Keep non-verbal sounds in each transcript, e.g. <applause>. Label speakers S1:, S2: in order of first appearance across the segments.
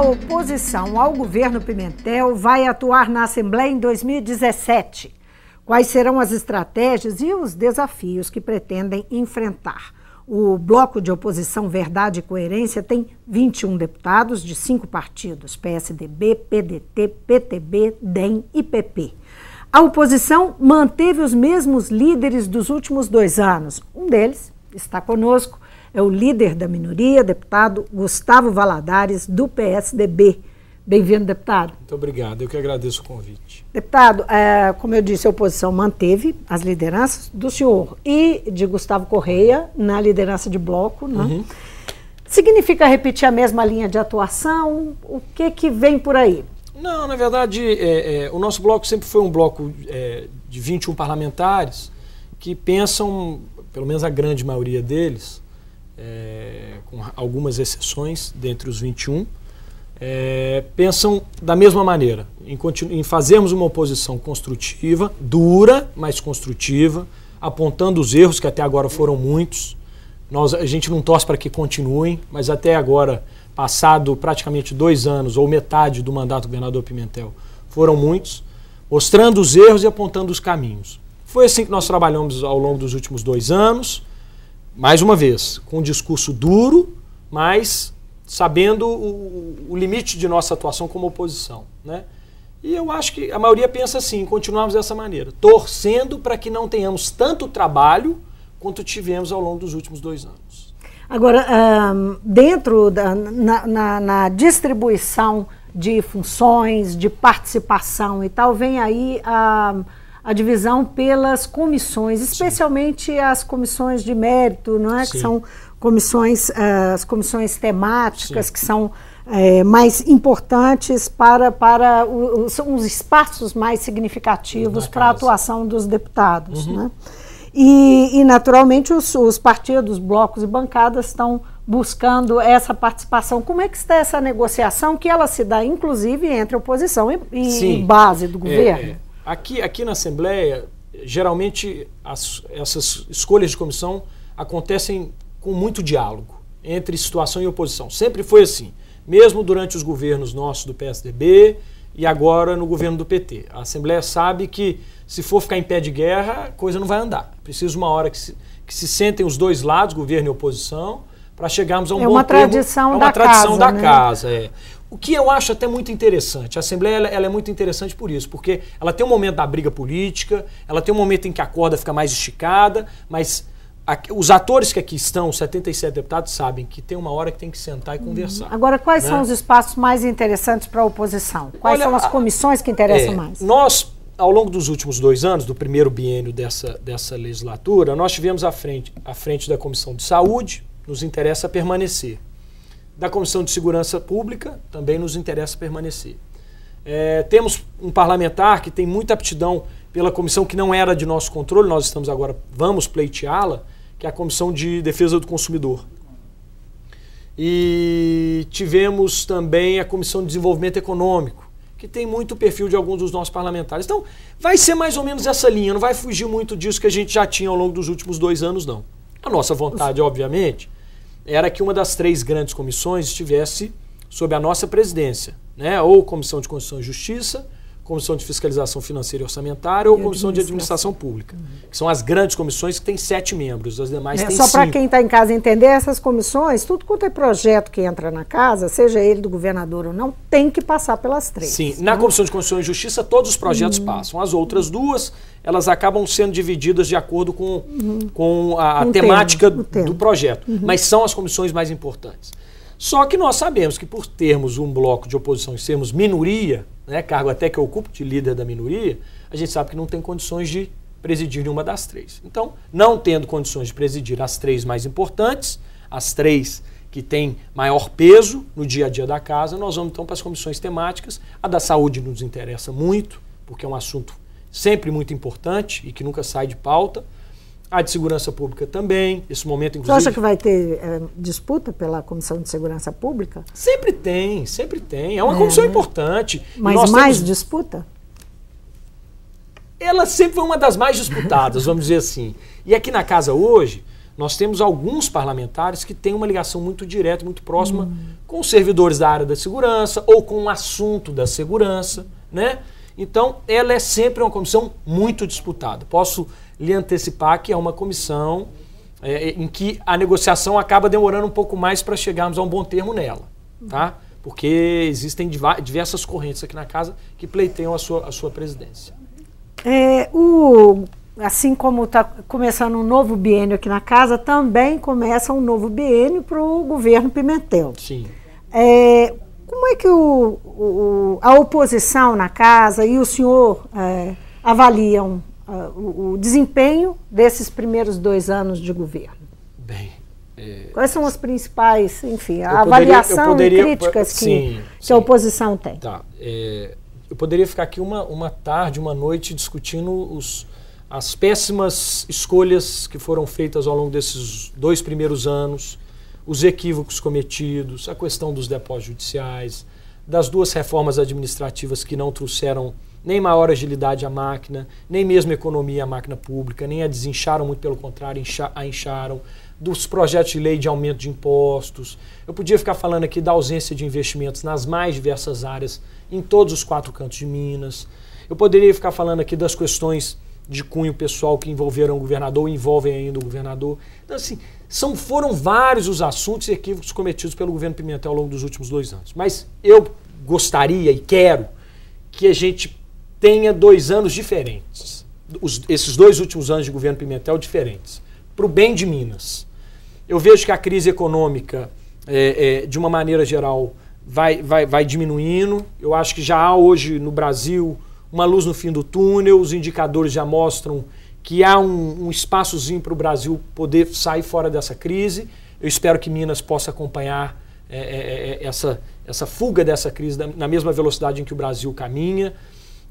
S1: A oposição ao governo Pimentel vai atuar na Assembleia em 2017. Quais serão as estratégias e os desafios que pretendem enfrentar? O bloco de oposição Verdade e Coerência tem 21 deputados de cinco partidos: PSDB, PDT, PTB, DEM e PP. A oposição manteve os mesmos líderes dos últimos dois anos. Um deles está conosco, é o líder da minoria, deputado Gustavo Valadares, do PSDB. Bem-vindo, deputado. Muito
S2: obrigado, eu que agradeço
S1: o convite. Deputado, é, como eu disse, a oposição manteve as lideranças do senhor e de Gustavo Correia na liderança de bloco. Né? Uhum. Significa repetir a mesma linha de atuação? O que, que vem por aí?
S2: Não, na verdade, é, é, o nosso bloco sempre foi um bloco é, de 21 parlamentares que pensam, pelo menos a grande maioria deles, é, com algumas exceções, dentre os 21, é, eh, pensam da mesma maneira, em, em fazermos uma oposição construtiva, dura, mas construtiva, apontando os erros que até agora foram muitos. Nós, a gente não torce para que continuem, mas até agora, passado praticamente dois anos ou metade do mandato do governador Pimentel, foram muitos, mostrando os erros e apontando os caminhos. Foi assim que nós trabalhamos ao longo dos últimos dois anos mais uma vez, com um discurso duro, mas sabendo o, o limite de nossa atuação como oposição. Né? E eu acho que a maioria pensa assim, continuamos dessa maneira, torcendo para que não tenhamos tanto trabalho quanto tivemos ao longo dos últimos dois anos.
S1: Agora, um, dentro da na, na, na, distribuição de funções, de participação e tal, vem aí a a divisão pelas comissões, especialmente Sim. as comissões de mérito, não é? Que são comissões, eh, as comissões temáticas Sim. que são é, mais importantes para, para os, os espaços mais significativos para a atuação dos deputados. Uhum. Né? E, e, naturalmente, os, os partidos, blocos e bancadas estão buscando essa participação. Como é que está essa negociação que ela se dá, inclusive, entre oposição e, e base do é, governo? É,
S2: é. Aqui, aqui na Assembleia, geralmente as, essas escolhas de comissão acontecem com muito diálogo entre situação e oposição. Sempre foi assim, mesmo durante os governos nossos do PSDB e agora no governo do PT. A Assembleia sabe que se for ficar em pé de guerra, a coisa não vai andar. Precisa uma hora que se, que se sentem os dois lados, governo e oposição, para chegarmos a um é bom termo. É uma tradição da casa. É uma tradição da né? casa, é. O que eu acho até muito interessante, a Assembleia ela, ela, é muito interessante por isso, porque ela tem um momento da briga política, ela tem um momento em que a corda fica mais esticada, mas a, os atores que aqui estão, 77 deputados, sabem que tem uma hora que tem que sentar e uhum. conversar. Agora, quais né? são os
S1: espaços mais interessantes para a oposição? Quais Olha, são as comissões que interessam é, mais?
S2: Nós, ao longo dos últimos dois anos, do primeiro biênio dessa, dessa legislatura, nós tivemos à frente, à frente da Comissão de Saúde, nos interessa permanecer da Comissão de Segurança Pública, também nos interessa permanecer. É, temos um parlamentar que tem muita aptidão pela comissão que não era de nosso controle, nós estamos agora, vamos pleiteá-la, que é a Comissão de Defesa do Consumidor. E tivemos também a Comissão de Desenvolvimento Econômico, que tem muito perfil de alguns dos nossos parlamentares. Então, vai ser mais ou menos essa linha, não vai fugir muito disso que a gente já tinha ao longo dos últimos dois anos, não.
S1: A nossa vontade,
S2: obviamente, era que uma das três grandes comissões estivesse sob a nossa presidência, né? ou Comissão de Constituição e Justiça, Comissão de Fiscalização Financeira e Orçamentária ou e Comissão de Administração Pública, uhum. que são as grandes comissões que têm sete membros, as demais é, têm Só para quem
S1: está em casa entender, essas comissões, tudo quanto é projeto que entra na casa, seja ele do governador ou não, tem que passar pelas três.
S2: Sim, né? na Comissão de Constituição e Justiça todos os projetos uhum. passam, as outras duas elas acabam sendo divididas de acordo com, uhum. com a, a temática do projeto, uhum. mas são as comissões mais importantes. Só que nós sabemos que por termos um bloco de oposição e sermos minoria, né, cargo até que eu ocupo de líder da minoria, a gente sabe que não tem condições de presidir nenhuma das três. Então, não tendo condições de presidir as três mais importantes, as três que têm maior peso no dia a dia da casa, nós vamos então para as comissões temáticas. A da saúde nos interessa muito, porque é um assunto sempre muito importante e que nunca sai de pauta. A de segurança pública também, esse momento inclusive. Você acha que
S1: vai ter é, disputa pela Comissão de Segurança Pública?
S2: Sempre tem, sempre tem. É uma é, comissão né? importante. Mas mais temos... disputa? Ela sempre foi uma das mais disputadas, vamos dizer assim. E aqui na casa hoje, nós temos alguns parlamentares que têm uma ligação muito direta, muito próxima hum. com servidores da área da segurança ou com o um assunto da segurança, né? Então, ela é sempre uma comissão muito disputada. Posso lhe antecipar que é uma comissão é, é, em que a negociação acaba demorando um pouco mais para chegarmos a um bom termo nela, tá? Porque existem diversas correntes aqui na casa que pleiteiam a sua, a sua presidência.
S1: É, o, assim como está começando um novo biênio aqui na casa, também começa um novo biênio para o governo Pimentel. Sim. É, como é que o, o, a oposição na casa e o senhor é, avaliam é, o, o, desempenho desses primeiros dois anos de governo? Bem. É, Quais são as principais, enfim, a poderia, avaliação poderia, e críticas que, sim, que sim. a oposição tem?
S2: Tá, é, eu poderia ficar aqui uma, uma tarde, uma noite discutindo os, as péssimas escolhas que foram feitas ao longo desses dois primeiros anos os equívocos cometidos, a questão dos depósitos judiciais, das duas reformas administrativas que não trouxeram nem maior agilidade à máquina, nem mesmo economia à máquina pública, nem a desincharam, muito pelo contrário, a incharam, dos projetos de lei de aumento de impostos. Eu podia ficar falando aqui da ausência de investimentos nas mais diversas áreas, em todos os quatro cantos de Minas. Eu poderia ficar falando aqui das questões de cunho pessoal que envolveram o governador, envolvem ainda o governador. Então, assim, são, foram vários os assuntos e equívocos cometidos pelo governo Pimentel ao longo dos últimos dois anos. Mas eu gostaria e quero que a gente tenha dois anos diferentes. Os, esses dois últimos anos de governo Pimentel diferentes. Para o bem de Minas. Eu vejo que a crise econômica, é, é, de uma maneira geral, vai, vai, vai diminuindo. Eu acho que já há hoje no Brasil uma luz no fim do túnel, os indicadores já mostram que há um, um espaçozinho para o Brasil poder sair fora dessa crise. Eu espero que Minas possa acompanhar é, é, é, é essa, essa fuga dessa crise na mesma velocidade em que o Brasil caminha.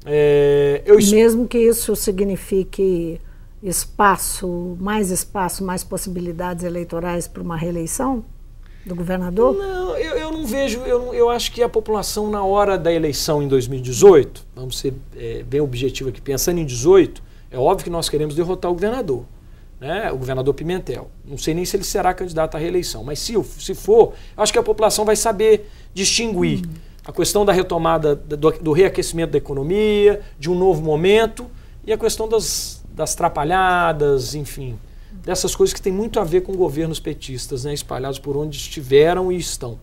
S2: É, eu... Mesmo
S1: que isso signifique espaço, mais espaço, mais possibilidades eleitorais para uma reeleição do governador? Não
S2: não vejo, eu, eu acho que a população, na hora da eleição em 2018, vamos ser é, bem objetivo aqui, pensando em 18, é óbvio que nós queremos derrotar o governador, né? o governador Pimentel. Não sei nem se ele será candidato à reeleição, mas se, se for, acho que a população vai saber distinguir hum. a questão da retomada, do, do reaquecimento da economia, de um novo momento, e a questão das, das trapalhadas, enfim dessas coisas que tem muito a ver com governos petistas, né, espalhados por onde estiveram e estão.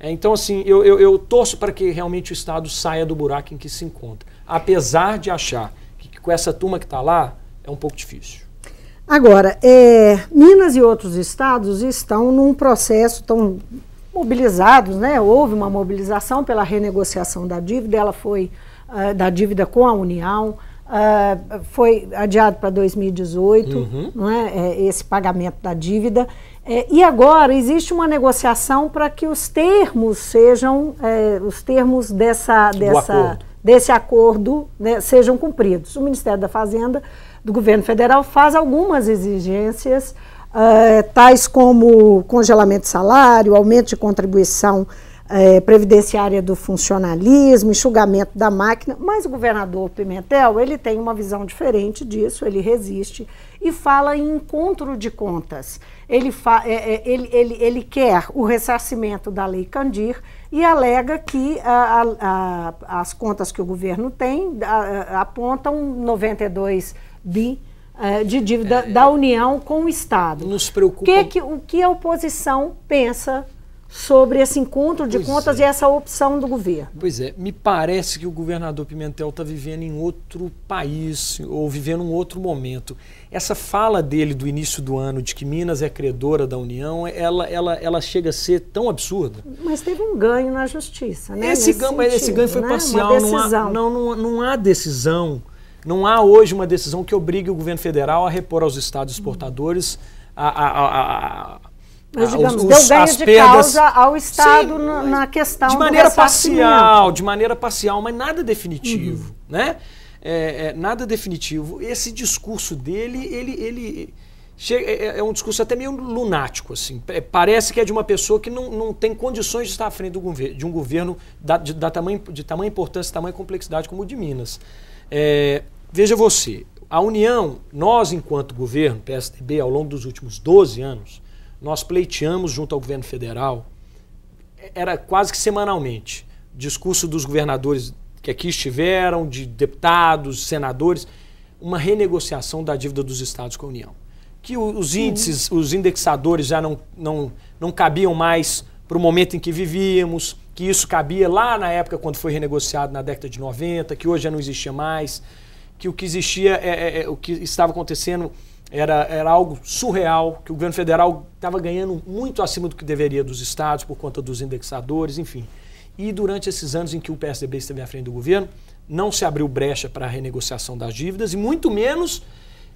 S2: É, então, assim, eu, eu, eu torço para que realmente o Estado saia do buraco em que se encontra. Apesar de achar que, que com essa turma que está lá, é um pouco difícil.
S1: Agora, é, Minas e outros estados estão num processo, estão mobilizados, né? Houve uma mobilização pela renegociação da dívida, ela foi uh, da dívida com a União. Uh, foi adiado para 2018, uhum. não é? é? esse pagamento da dívida. É, e agora existe uma negociação para que os termos sejam, é, os termos dessa, dessa acordo. desse acordo né, sejam cumpridos. O Ministério da Fazenda do Governo Federal faz algumas exigências, uh, tais como congelamento de salário, aumento de contribuição é, previdenciária do funcionalismo, enxugamento da máquina, mas o governador Pimentel ele tem uma visão diferente disso, ele resiste e fala em encontro de contas. Ele, é, é, ele, ele, ele quer o ressarcimento da Lei Candir e alega que a, a, a, as contas que o governo tem apontam 92 bi é, de dívida é, da União com o Estado. Nos preocupa. Que é que, o que a oposição pensa sobre esse encontro de pois contas é. e essa opção do governo.
S2: Pois é, me parece que o governador Pimentel está vivendo em outro país ou vivendo um outro momento. Essa fala dele do início do ano de que Minas é credora da União, ela, ela, ela chega a ser tão absurda.
S1: Mas teve um ganho na justiça, né? Esse, ganho, sentido, esse ganho foi né? parcial. Não há, não, não, não há
S2: decisão. Não há hoje uma decisão que obrigue o governo federal a repor aos estados exportadores a, a, a, a
S1: mas, ah, digamos, os, deu ganho de perdas, causa ao Estado sim, na, questão de maneira parcial, de
S2: maneira parcial, mas nada definitivo, uhum. né? É, é, nada definitivo. Esse discurso dele, ele, ele chega, é, é, é, um discurso até meio lunático, assim. É, parece que é de uma pessoa que não, não tem condições de estar à frente gover, de um governo da, de, da tamanho, de tamanha importância, tamanha complexidade como o de Minas. É, veja você, a União, nós enquanto governo, PSDB, ao longo dos últimos 12 anos nós pleiteamos junto ao governo federal, era quase que semanalmente, discurso dos governadores que aqui estiveram, de deputados, senadores, uma renegociação da dívida dos estados com a União. Que os índices, uhum. os indexadores já não, não, não cabiam mais para o momento em que vivíamos, que isso cabia lá na época quando foi renegociado na década de 90, que hoje já não existia mais, que o que existia, é, é, é o que estava acontecendo era, era algo surreal, que o governo federal estava ganhando muito acima do que deveria dos estados por conta dos indexadores, enfim. E durante esses anos em que o PSDB esteve à frente do governo, não se abriu brecha para a renegociação das dívidas e muito menos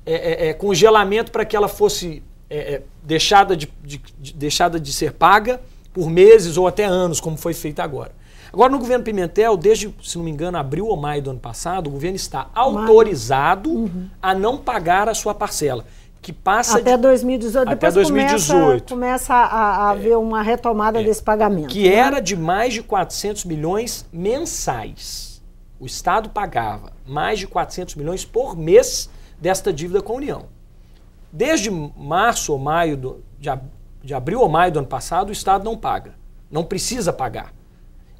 S2: é, é, é congelamento para que ela fosse é, é, deixada, de, de, de, deixada de ser paga por meses ou até anos, como foi feito agora. Agora, no governo Pimentel, desde, se não me engano, abril ou maio do ano passado, o governo está autorizado uhum. a não pagar a sua parcela que passa até
S1: 2018. Até Depois 2018. Começa, começa a, a é, haver uma retomada é, desse pagamento. Que né?
S2: era de mais de 400 milhões mensais. O Estado pagava mais de 400 milhões por mês desta dívida com a União. Desde março ou maio, do, de, de abril ou maio do ano passado, o Estado não paga. Não precisa pagar.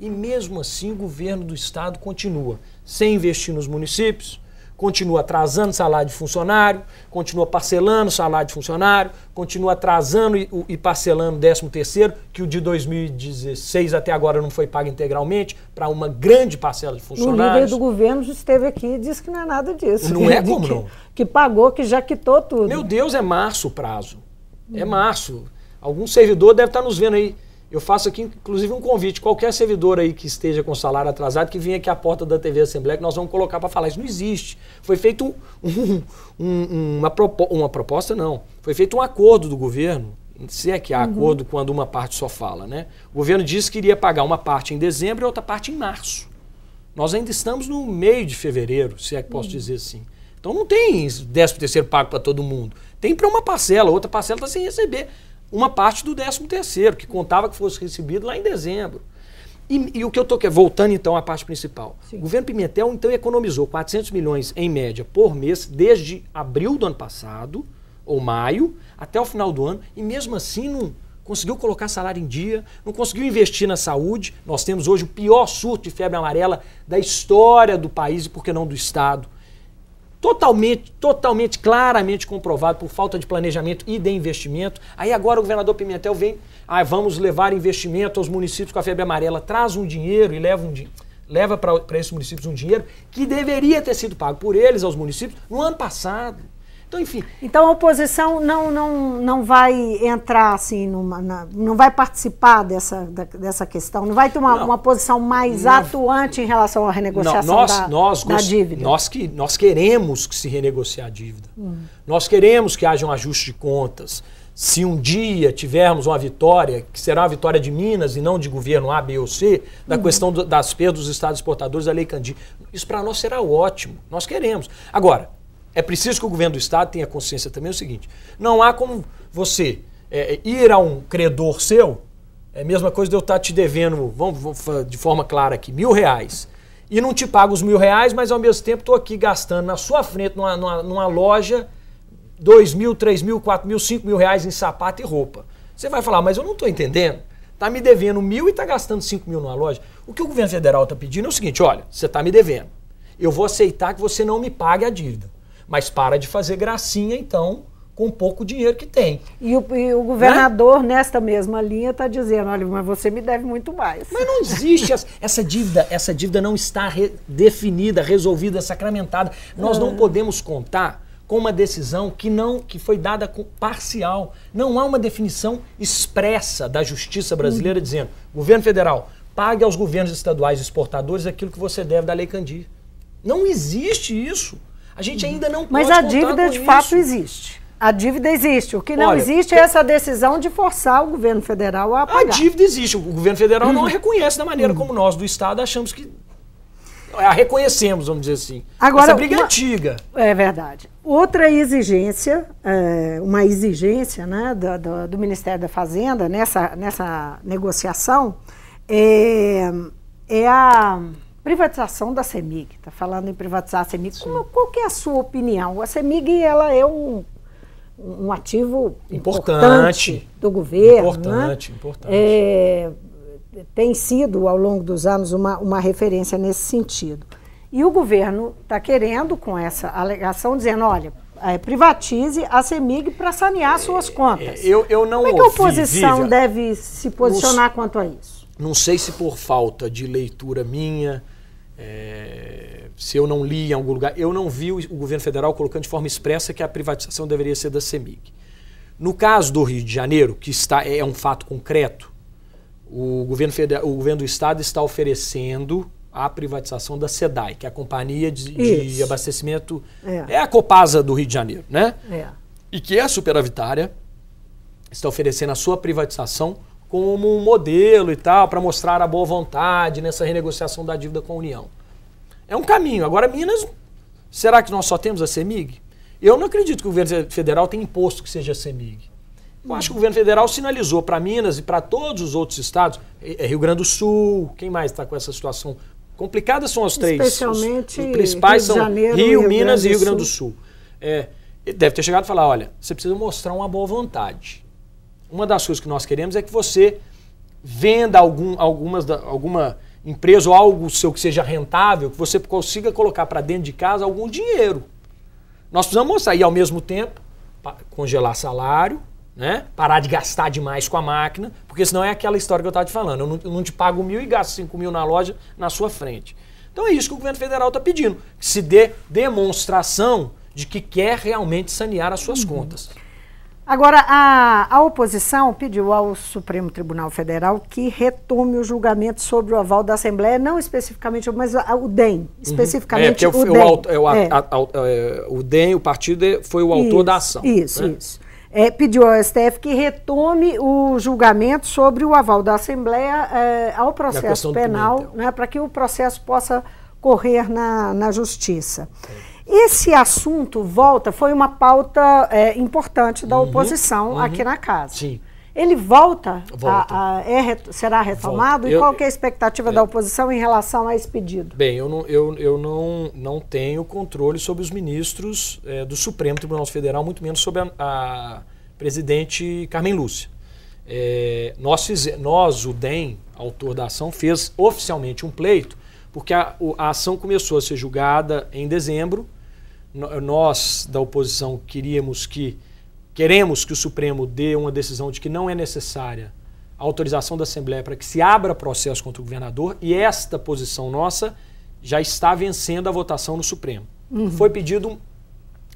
S2: E mesmo assim, o governo do estado continua sem investir nos municípios, continua atrasando salário de funcionário, continua parcelando salário de funcionário, continua atrasando e, e parcelando 13 terceiro, que o de 2016 até agora não foi pago integralmente, para uma grande parcela de funcionários. O líder do
S1: governo esteve aqui e disse que não é nada disso. Não é <laughs> como que, não?
S2: Que pagou, que já quitou tudo. Meu Deus, é março o prazo. É março. Algum servidor deve estar tá nos vendo aí. Eu faço aqui, inclusive, um convite. Qualquer servidor aí que esteja com salário atrasado, que venha aqui à porta da TV Assembleia, que nós vamos colocar para falar. Isso não existe. Foi feito <laughs> um, um, uma, propo, uma proposta, não. Foi feito um acordo do governo se é que há uhum. acordo quando uma parte só fala, né? O governo disse que iria pagar uma parte em dezembro e outra parte em março. Nós ainda estamos no meio de fevereiro, se é que posso uhum. dizer assim. Então não tem 13 terceiro pago para todo mundo. Tem para uma parcela, outra parcela está sem receber uma parte do 13 terceiro, que contava que fosse recebido lá em dezembro. E, e o que eu estou voltando então à parte principal. Sim. O governo Pimentel então economizou 400 milhões em média por mês desde abril do ano passado, ou maio, até o final do ano, e mesmo assim não conseguiu colocar salário em dia, não conseguiu investir na saúde. Nós temos hoje o pior surto de febre amarela da história do país e, por que não, do Estado totalmente, totalmente, claramente comprovado por falta de planejamento e de investimento. Aí agora o governador Pimentel vem, ah, vamos levar investimento aos municípios com a febre amarela, traz um dinheiro e leva um dinheiro leva para esses municípios um dinheiro que deveria ter sido pago por eles aos municípios no ano passado. Então, enfim.
S1: Então a oposição não, não, não vai entrar assim, numa, na, não vai participar dessa, da, dessa questão, não vai ter uma, uma posição mais não, atuante em relação à renegociação não, nós, da, nós, da dívida.
S2: Nós, que, nós queremos que se renegocie a dívida. Hum. Nós queremos que haja um ajuste de contas. Se um dia tivermos uma vitória, que será uma vitória de Minas e não de governo A, B ou C, da uhum. questão do, das perdas dos estados exportadores da Lei Candir, isso para nós será ótimo. Nós queremos. Agora, é preciso que o governo do Estado tenha consciência também do é o seguinte: não há como você é, é, ir a um credor seu, é a mesma coisa de eu estar te devendo, vamos, vamos de forma clara aqui, mil reais. E não te pago os mil reais, mas ao mesmo tempo estou aqui gastando na sua frente, numa, numa, numa loja, dois mil, três mil, quatro mil, cinco mil reais em sapato e roupa. Você vai falar, mas eu não estou entendendo. Está me devendo mil e está gastando cinco mil numa loja. O que o governo federal está pedindo é o seguinte: olha, você está me devendo. Eu vou aceitar que você não me pague a dívida. Mas para de fazer gracinha, então, com pouco dinheiro
S1: que tem. E o, e o governador, né? nesta mesma linha, está dizendo: olha, mas você me deve muito mais. Mas não existe <laughs> essa, dívida, essa dívida não está re, definida, resolvida,
S2: sacramentada. Nós não ah. podemos contar com uma decisão que não que foi dada com, parcial. Não há uma definição expressa da justiça brasileira uhum. dizendo: governo federal, pague aos governos estaduais exportadores aquilo que você deve da Lei Candir. Não existe isso. A gente ainda não Mas pode. Mas a dívida de isso. fato
S1: existe. A dívida existe. O que não Olha, existe é essa decisão de forçar o governo federal a pagar. A dívida existe. O governo federal uhum. não a uhum.
S2: reconhece da maneira uhum. como nós do Estado achamos que. A reconhecemos, vamos dizer assim. Agora, essa briga uma... é antiga.
S1: É verdade. Outra exigência, é, uma exigência né, do, do, do, Ministério da Fazenda nessa, nessa negociação é, é a Privatização da CEMIG, está falando em privatizar a CEMIG. Como, qual que é a sua opinião? A CEMIG ela é um, um ativo importante, importante do governo. Importante, né? importante. É, tem sido, ao longo dos anos, uma, uma referência nesse sentido. E o governo está querendo, com essa alegação, dizendo, olha, é, privatize a CEMIG para sanear suas é, contas. É, eu, eu não Como é que a oposição ouvi, deve se posicionar quanto a isso? Não
S2: sei se por falta de leitura minha, é, se eu não li em algum lugar, eu não vi o, o governo federal colocando de forma expressa que a privatização deveria ser da CEMIG. No caso do Rio de Janeiro, que está, é, é um fato concreto, o governo, federal, o governo do estado está oferecendo a privatização da SEDAI, que é a companhia de, de abastecimento. É. é. a Copasa do Rio de Janeiro, né? É. E que é superavitária, está oferecendo a sua privatização como um modelo e tal, para mostrar a boa vontade nessa renegociação da dívida com a União. É um caminho. Agora, Minas, será que nós só temos a CEMIG? Eu não acredito que o governo federal tenha imposto que seja a CEMIG. Eu acho que o governo federal sinalizou para Minas e para todos os outros estados, é, é Rio Grande do Sul, quem mais está com essa situação complicada são os três. Especialmente os, os principais Rio são Janeiro, Rio, Rio Minas e Rio Grande do Sul. Sul. É, deve ter chegado a falar, olha, você precisa mostrar uma boa vontade uma das coisas que nós queremos é que você venda algum, algumas, alguma empresa ou algo seu que seja rentável, que você consiga colocar para dentro de casa algum dinheiro. Nós precisamos mostrar e ao mesmo tempo congelar salário, né? parar de gastar demais com a máquina, porque senão é aquela história que eu estava te falando. Eu não, eu não, te pago mil e gasto cinco mil na loja na sua frente. Então é isso que o governo federal está pedindo, que se dê demonstração de que quer realmente sanear as suas uhum. contas.
S1: Agora, a, a oposição pediu ao Supremo Tribunal Federal que retome o julgamento sobre o aval da Assembleia, não especificamente, mas a, o DEM, uhum. especificamente é, o, DEM. É
S2: é. O, DEM, o partido, foi o autor isso, da ação. Né? Isso, né? isso.
S1: É, pediu ao STF que retome o julgamento sobre o aval da Assembleia é, ao processo penal, né, para que o processo possa correr na, na justiça. É. Esse assunto, volta, foi uma pauta é, importante da uhum, oposição uhum, aqui na casa. Sim. Ele volta, volta. A, a, é, será retomado? Volta. E eu, qual é a expectativa é, da oposição em relação a esse pedido?
S2: Bem, eu não, eu, eu não, não tenho controle sobre os ministros é, do Supremo Tribunal Federal, muito menos sobre a, a presidente Carmen Lúcia. É, nós, nós, o DEM, autor da ação, fez oficialmente um pleito, porque a, a ação começou a ser julgada em dezembro, nós da oposição queríamos que queremos que o Supremo dê uma decisão de que não é necessária a autorização da Assembleia para que se abra processo contra o governador e esta posição nossa já está vencendo a votação no Supremo. Uhum. Foi pedido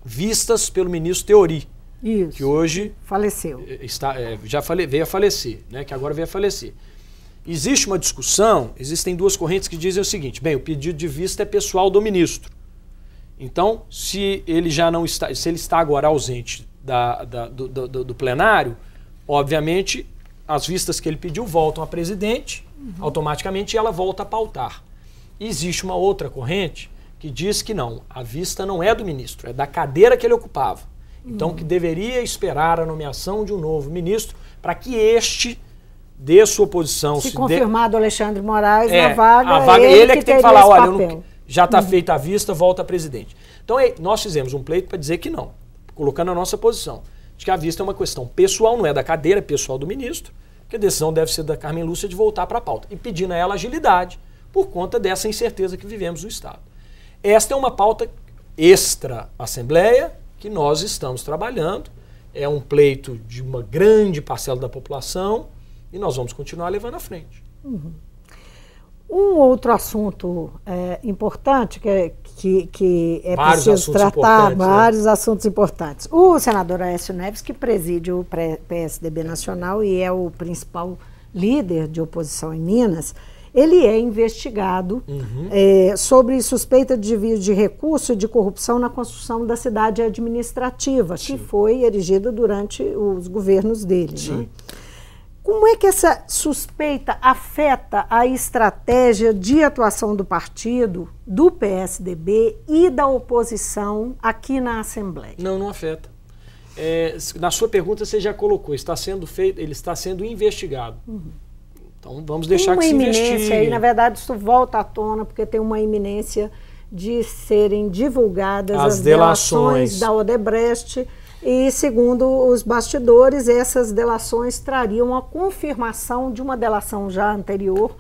S2: vistas pelo ministro Teori, Isso. que hoje faleceu, está é, já fale, veio a falecer, né? Que agora veio a falecer. Existe uma discussão, existem duas correntes que dizem o seguinte: bem, o pedido de vista é pessoal do ministro. Então, se ele já não está, se ele está agora ausente da, da, do, do, do, plenário, obviamente as vistas que ele pediu voltam à presidente, uhum. automaticamente ela volta a pautar. E existe uma outra corrente que diz que não, a vista não é do ministro, é da cadeira que ele ocupava. Então, uhum. que deveria esperar a nomeação de um novo ministro para que este dê sua posição. Se, se confirmado
S1: de... Alexandre Moraes é, na vaga, a vaga é ele, ele é que, que tem que falar, olha, eu não, já está uhum.
S2: feita a vista, volta a presidente. Então, é, nós fizemos um pleito para dizer que não, colocando a nossa posição, de que a vista é uma questão pessoal, não é da cadeira, é pessoal do ministro, que a decisão deve ser da Carmen Lúcia de voltar para a pauta, e pedindo a ela agilidade por conta dessa incerteza que vivemos no Estado. Esta é uma pauta extra-assembleia que nós estamos trabalhando, é um pleito de uma grande parcela da população e nós vamos continuar levando à frente.
S1: Uhum. Um outro assunto é, importante que é, que, que é vários preciso tratar, né? vários né? assuntos importantes. O senador Aécio Neves, que preside o PSDB Nacional e é o principal líder de oposição em Minas, ele é investigado uhum. é, sobre suspeita de desvio de recurso e de corrupção na construção da cidade administrativa, Sim. que foi erigida durante os governos dele. Né? Sim. Né? Como é que essa suspeita afeta a estratégia de atuação do partido, do PSDB e da oposição aqui na Assembleia?
S2: Não, não afeta. É, na sua pergunta você já colocou, está sendo feito, ele está sendo investigado. Uhum. Então vamos deixar tem uma que se iminência aí, na
S1: verdade isso volta à tona porque tem uma iminência de serem divulgadas as, as delações da Odebrecht e segundo os bastidores, essas delações trariam a confirmação de uma delação já anterior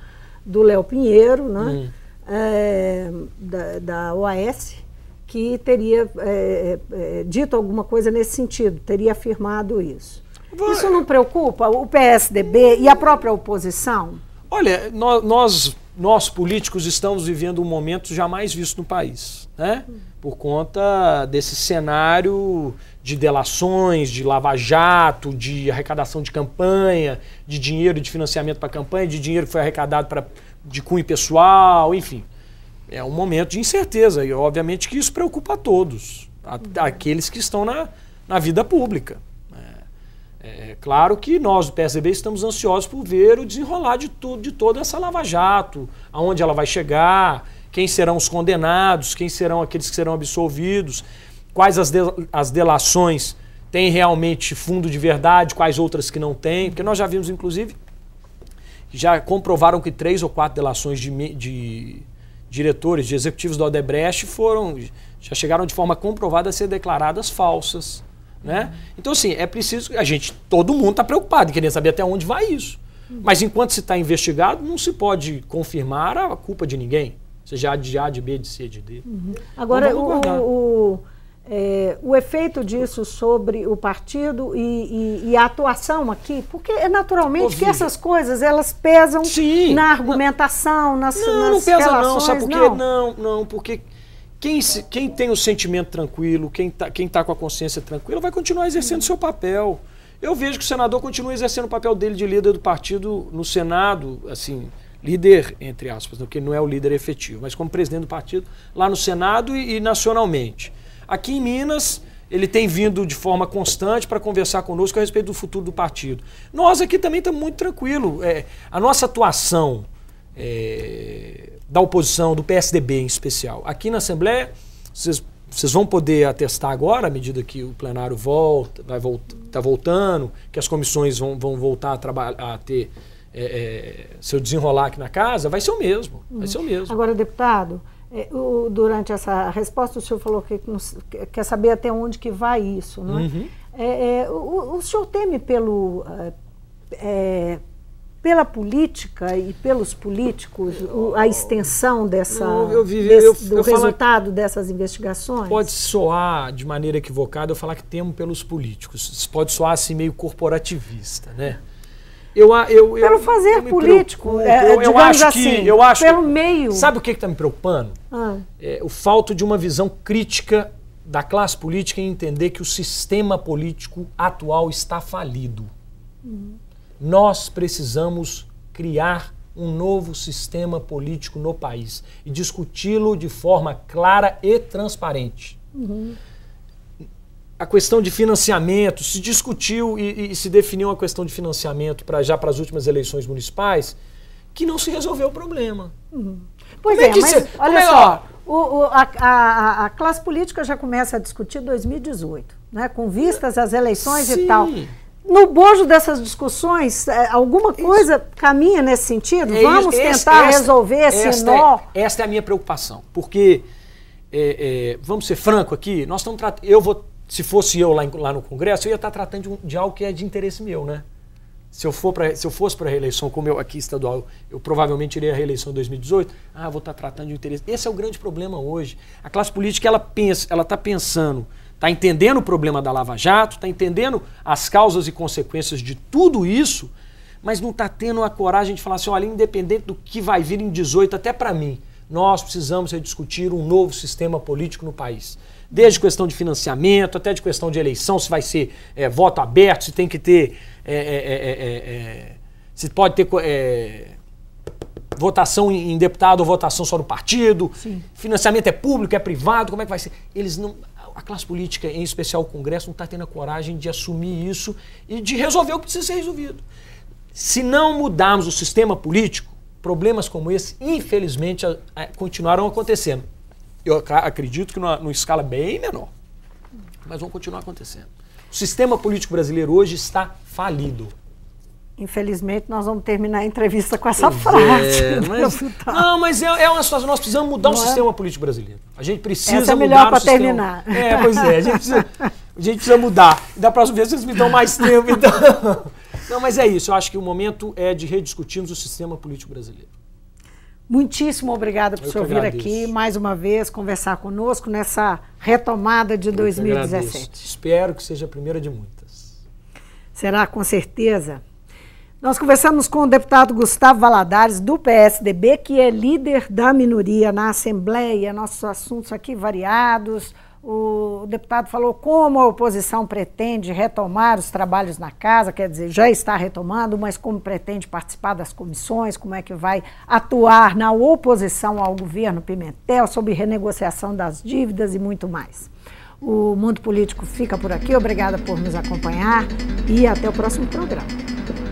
S1: do Léo Pinheiro, né? Hum. É, da, da OAS, que teria é, é, dito alguma coisa nesse sentido, teria afirmado isso. Isso não preocupa o PSDB e a própria oposição? Olha,
S2: nós nós políticos estamos vivendo um momento jamais visto no país, né? Hum. Por conta desse cenário de delações, de lava-jato, de arrecadação de campanha, de dinheiro de financiamento para campanha, de dinheiro que foi arrecadado para de cunho pessoal, enfim. É um momento de incerteza e obviamente que isso preocupa a todos, a, uhum. aqueles que estão na, na vida pública. É, é claro que nós do PSDB estamos ansiosos por ver o desenrolar de tudo, de toda essa Lava Jato, aonde ela vai chegar, quem serão os condenados, quem serão aqueles que serão absolvidos, quais as, de, as delações têm realmente fundo de verdade, quais outras que não têm, porque nós já vimos, inclusive, já comprovaram que três ou quatro delações de, de diretores, de executivos da Odebrecht foram, já chegaram de forma comprovada a ser declaradas falsas. Né? Então, assim, é preciso que a gente, todo mundo está preocupado, querendo saber até onde vai isso. Mas enquanto se está investigado, não se pode confirmar a culpa de ninguém. Seja A de A, de B, de C, de D.
S1: Uhum. Agora, então, o, o, é, o, efeito disso sobre o partido e, e, e a atuação aqui, porque é naturalmente que essas coisas elas pesam Sim. na argumentação, nas, não, nas não pesa relações, não, sabe por quê?
S2: Não, não, porque quem, quem tem o sentimento tranquilo, quem está quem tá com a consciência tranquila, vai continuar exercendo seu papel. Eu vejo que o senador continua exercendo o papel dele de líder do partido no Senado, assim, líder, entre aspas, né, porque não é o líder efetivo, mas como presidente do partido lá no Senado e, e nacionalmente. Aqui em Minas, ele tem vindo de forma constante para conversar conosco a respeito do futuro do partido. Nós aqui também estamos muito tranquilo. É, a nossa atuação é, da oposição, do PSDB em especial. Aqui na Assembleia, vocês, vão poder atestar agora, à medida que o plenário volta, vai volt tá voltando, que as comissões vão, vão voltar a, trabalhar, a ter é, é, seu desenrolar aqui na casa, vai ser o mesmo.
S1: Vai uhum. ser o mesmo. Agora, deputado, é, o, durante essa resposta, o senhor falou que, quer saber até onde que vai isso, não né? uhum. é? Uhum. é o, o, senhor teme pelo é, é, pela política e pelos políticos o, a extensão dessa eu, eu vive, desse, eu, do resultado falo, dessas investigações? Pode
S2: soar de maneira equivocada eu falar que temo pelos políticos. pode soar assim meio corporativista, né?
S1: Eu, eu, eu, pelo fazer político, é, eu, eu acho assim, que eu acho pelo
S2: que, meio. Sabe o que está me preocupando? Ah. É, o falto de uma visão crítica da classe política em entender que o sistema político atual está falido. Uhum. Nós precisamos criar um novo sistema político no país e discuti-lo de forma clara e transparente. Uhum. A questão de financiamento, se discutiu e, e se definiu a questão de financiamento para já para as últimas eleições municipais, que não se resolveu o problema.
S1: Uhum. Pois é é, como é, é mas olha é, só, o, o, a, a, a, classe política já começa a discutir 2018, né, com vistas às eleições Sim. e tal no bojo dessas discussões, é, alguma coisa isso. caminha nesse sentido? É, Vamos esse, tentar esta, resolver esse esta é, nó?
S2: É, esta é a minha preocupação, porque, é, é vamos ser franco aqui, nós estamos eu vou, se fosse eu lá, em, lá no Congresso, eu ia estar tratando de, um, de, algo que é de interesse meu, né? Se eu, for para se eu fosse para a reeleição, como eu aqui estadual, eu provavelmente iria à reeleição em 2018, ah, vou estar tratando de interesse. Esse é o grande problema hoje. A classe política, ela pensa, ela está pensando está entendendo o problema da Lava Jato, está entendendo as causas e consequências de tudo isso, mas não está tendo a coragem de falar assim: olha, independente do que vai vir em 18, até para mim, nós precisamos discutir um novo sistema político no país. Desde questão de financiamento, até de questão de eleição, se vai ser é, voto aberto, se tem que ter. É, é, é, é, é se pode ter votação em deputado ou votação só no partido, Sim. financiamento é público, é privado, como é que vai ser? Eles não a classe política, em especial o Congresso, não está tendo a coragem de assumir isso e de resolver o que precisa ser resolvido. Se não mudarmos o sistema político, problemas como esse, infelizmente, continuaram acontecendo. Eu acredito que numa, numa escala bem menor, mas vão continuar acontecendo. O sistema político brasileiro hoje está falido.
S1: Infelizmente, nós vamos terminar a entrevista com essa pois é, frase. É, mas,
S2: não, mas é, é, uma situação. Nós precisamos mudar não o é? sistema político brasileiro. A gente precisa essa é melhor para terminar. É, pois é. A gente, precisa, a gente precisa mudar. E da próxima vez vocês me dão mais tempo.
S1: Então. <laughs>
S2: Não, mas é isso. Eu acho que o momento é de rediscutirmos o sistema político brasileiro.
S1: Muitíssimo obrigada por senhor vir aqui mais uma vez conversar conosco nessa retomada de Eu 2017. Que
S2: Espero que seja a primeira de muitas.
S1: Será com certeza. Nós conversamos com o deputado Gustavo Valadares, do PSDB, que é líder da minoria na Assembleia. Nossos assuntos aqui variados. O deputado falou como a oposição pretende retomar os trabalhos na casa, quer dizer, já está retomando, mas como pretende participar das comissões, como é que vai atuar na oposição ao governo Pimentel, sobre renegociação das dívidas e muito mais. O Mundo Político fica por aqui. Obrigada por nos acompanhar e até o próximo programa.